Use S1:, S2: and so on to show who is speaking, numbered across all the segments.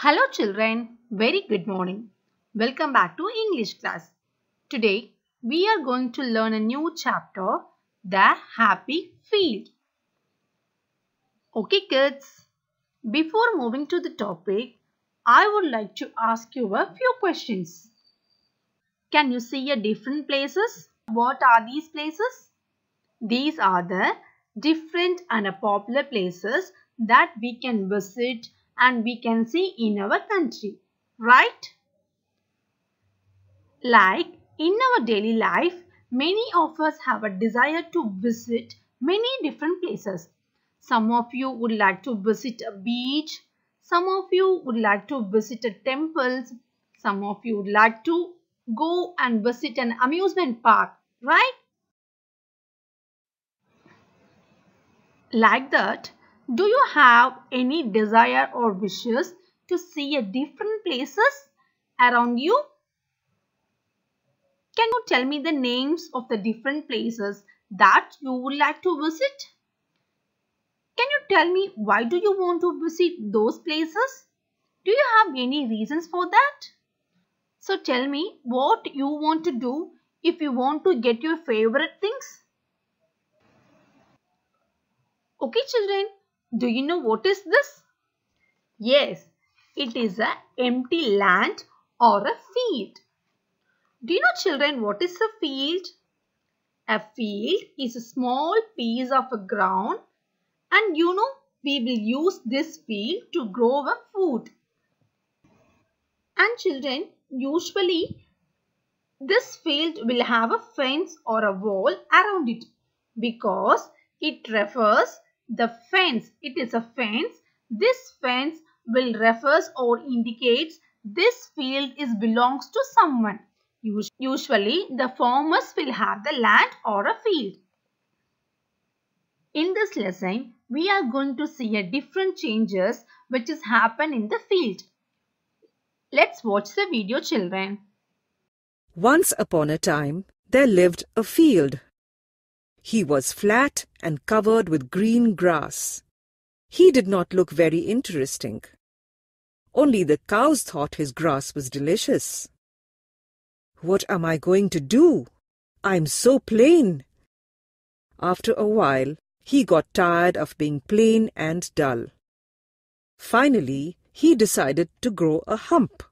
S1: Hello children, very good morning. Welcome back to English class. Today we are going to learn a new chapter, The Happy Field. Okay kids, before moving to the topic, I would like to ask you a few questions. Can you see a different places? What are these places? These are the different and popular places that we can visit and we can see in our country, right? Like in our daily life, many of us have a desire to visit many different places. Some of you would like to visit a beach, some of you would like to visit a temples, some of you would like to go and visit an amusement park, right? Like that, do you have any desire or wishes to see a different places around you? Can you tell me the names of the different places that you would like to visit? Can you tell me why do you want to visit those places? Do you have any reasons for that? So tell me what you want to do if you want to get your favorite things. Okay children, do you know what is this? Yes, it is an empty land or a field. Do you know children what is a field? A field is a small piece of a ground and you know we will use this field to grow a food. And children usually this field will have a fence or a wall around it because it refers the fence, it is a fence. This fence will refers or indicates this field is belongs to someone. Usually the farmers will have the land or a field. In this lesson, we are going to see a different changes which is happen in the field. Let's watch the video children.
S2: Once upon a time, there lived a field he was flat and covered with green grass. He did not look very interesting. Only the cows thought his grass was delicious. What am I going to do? I'm so plain. After a while, he got tired of being plain and dull. Finally, he decided to grow a hump.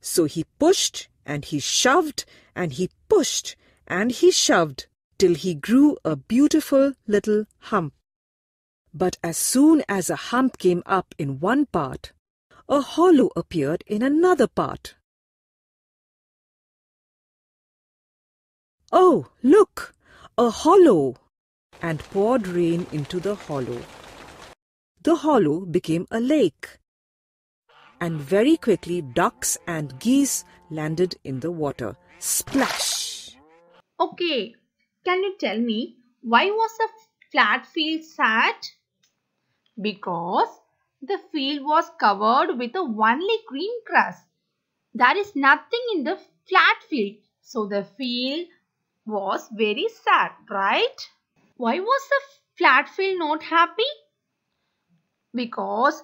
S2: So he pushed and he shoved and he pushed and he shoved till he grew a beautiful little hump. But as soon as a hump came up in one part, a hollow appeared in another part. Oh, look! A hollow! And poured rain into the hollow. The hollow became a lake. And very quickly ducks and geese landed in the water. Splash!
S1: Okay, can you tell me why was the flat field sad? Because the field was covered with a only green grass. There is nothing in the flat field. So the field was very sad, right? Why was the flat field not happy? Because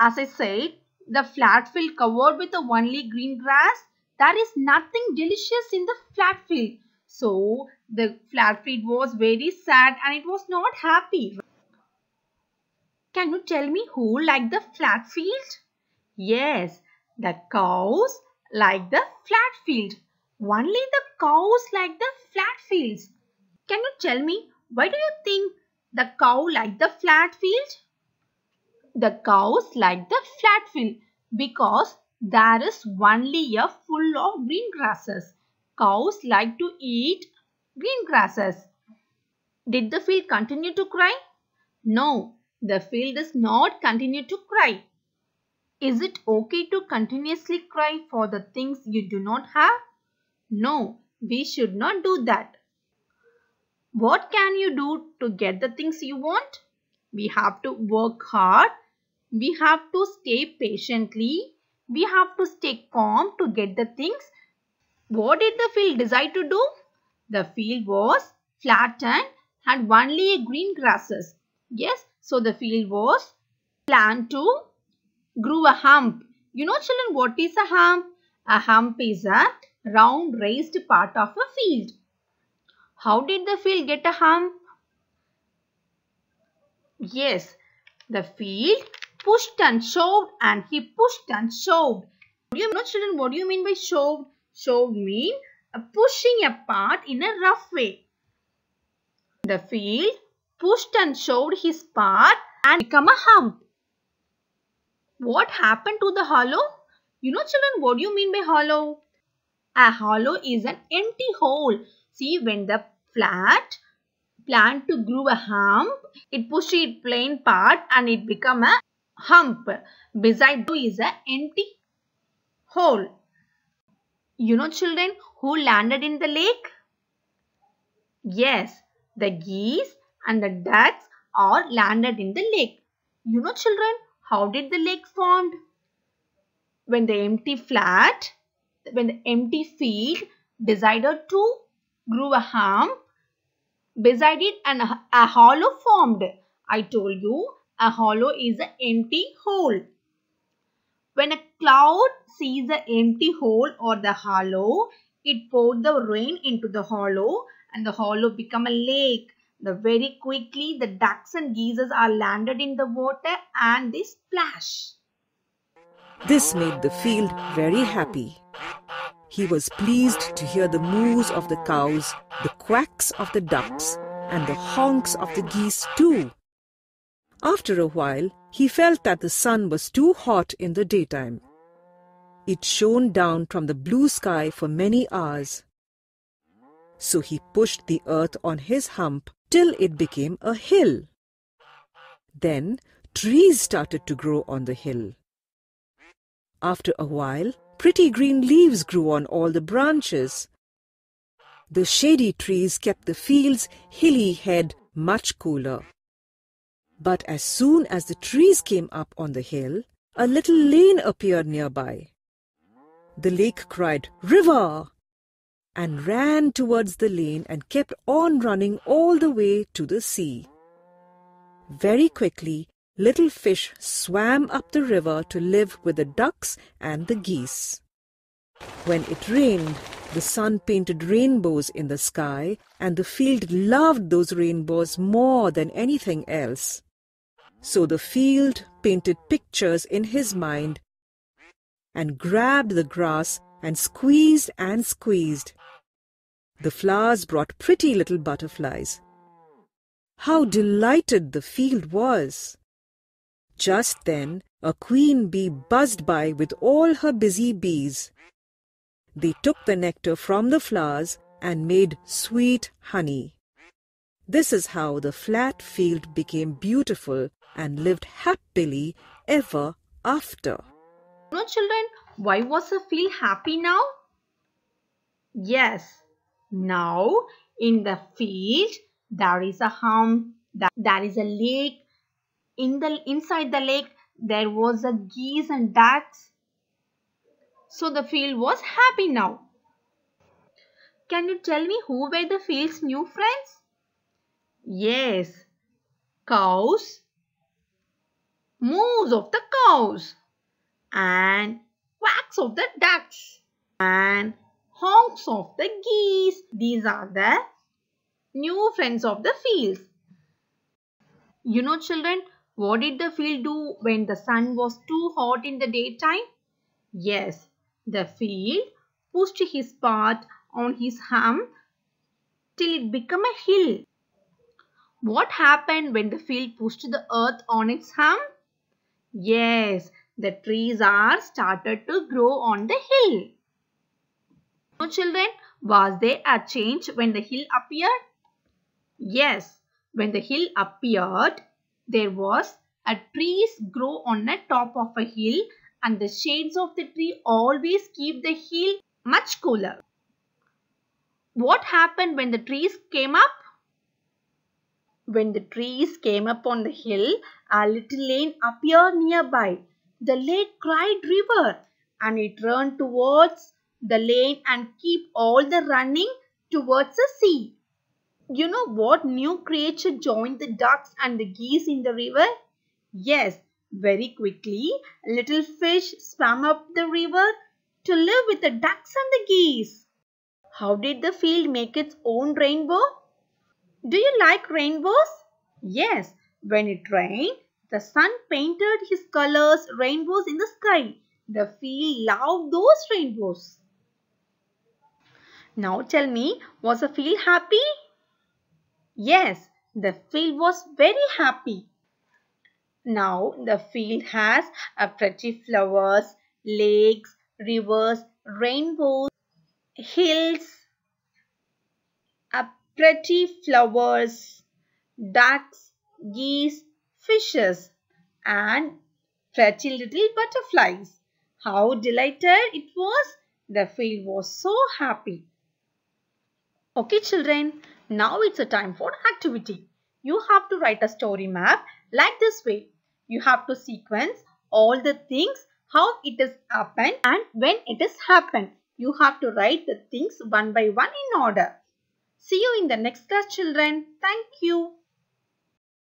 S1: as I said, the flat field covered with the only green grass. There is nothing delicious in the flat field. So the flat field was very sad and it was not happy. Can you tell me who liked the flat field? Yes, the cows like the flat field. Only the cows like the flat fields. Can you tell me why do you think the cow liked the flat field? The cows like the flat field because there is only a full of green grasses. Cows like to eat green grasses. Did the field continue to cry? No, the field does not continue to cry. Is it okay to continuously cry for the things you do not have? No, we should not do that. What can you do to get the things you want? We have to work hard. We have to stay patiently. We have to stay calm to get the things. What did the field decide to do? The field was flattened, and had only green grasses. Yes, so the field was planned to grow a hump. You know children, what is a hump? A hump is a round raised part of a field. How did the field get a hump? Yes, the field pushed and shoved and he pushed and shoved. Do you know children, what do you mean by shoved? Shoved mean uh, pushing apart in a rough way. The field pushed and showed his part and become a hump. What happened to the hollow? You know children, what do you mean by hollow? A hollow is an empty hole. See, when the flat plant to grow a hump, it pushed its plain part and it become a hump. Beside is an empty hole. You know children who landed in the lake? Yes, the geese and the ducks all landed in the lake. You know children, how did the lake formed? When the empty flat, when the empty field decided to grow a hump, beside it and a hollow formed. I told you a hollow is an empty hole. When a cloud sees the empty hole or the hollow, it poured the rain into the hollow and the hollow become a lake. The very quickly the ducks and geese are landed in the water and they splash.
S2: This made the field very happy. He was pleased to hear the moos of the cows, the quacks of the ducks, and the honks of the geese too. After a while, he felt that the sun was too hot in the daytime. It shone down from the blue sky for many hours. So he pushed the earth on his hump till it became a hill. Then trees started to grow on the hill. After a while, pretty green leaves grew on all the branches. The shady trees kept the field's hilly head much cooler. But as soon as the trees came up on the hill, a little lane appeared nearby. The lake cried, River! and ran towards the lane and kept on running all the way to the sea. Very quickly, little fish swam up the river to live with the ducks and the geese. When it rained, the sun painted rainbows in the sky, and the field loved those rainbows more than anything else. So the field painted pictures in his mind and grabbed the grass and squeezed and squeezed. The flowers brought pretty little butterflies. How delighted the field was! Just then, a queen bee buzzed by with all her busy bees. They took the nectar from the flowers and made sweet honey. This is how the flat field became beautiful and lived happily ever after. No children, why was I feel happy now?
S1: Yes, now in the field there is a hum, there is a lake. In the inside the lake there was a geese and ducks. So the field was happy now. Can you tell me who were the field's new friends? Yes, cows. Moose of the cows and quacks of the ducks and honks of the geese. These are the new friends of the fields. You know children, what did the field do when the sun was too hot in the daytime? Yes, the field pushed his part on his hum till it became a hill. What happened when the field pushed the earth on its hum? Yes, the trees are started to grow on the hill. No children, was there a change when the hill appeared? Yes, when the hill appeared, there was a trees grow on the top of a hill and the shades of the tree always keep the hill much cooler. What happened when the trees came up? When the trees came up on the hill, a little lane appeared nearby. The lake cried river and it ran towards the lane and keep all the running towards the sea. You know what new creature joined the ducks and the geese in the river? Yes, very quickly little fish swam up the river to live with the ducks and the geese. How did the field make its own rainbow? Do you like rainbows? Yes, when it rains. The sun painted his colors rainbows in the sky. The field loved those rainbows. Now tell me, was the field happy? Yes, the field was very happy. Now the field has a pretty flowers, lakes, rivers, rainbows, hills, a pretty flowers, ducks, geese, fishes and pretty little butterflies. How delighted it was. The field was so happy. Okay children, now it's a time for activity. You have to write a story map like this way. You have to sequence all the things, how it has happened and when it has happened. You have to write the things one by one in order. See you in the next class children. Thank you.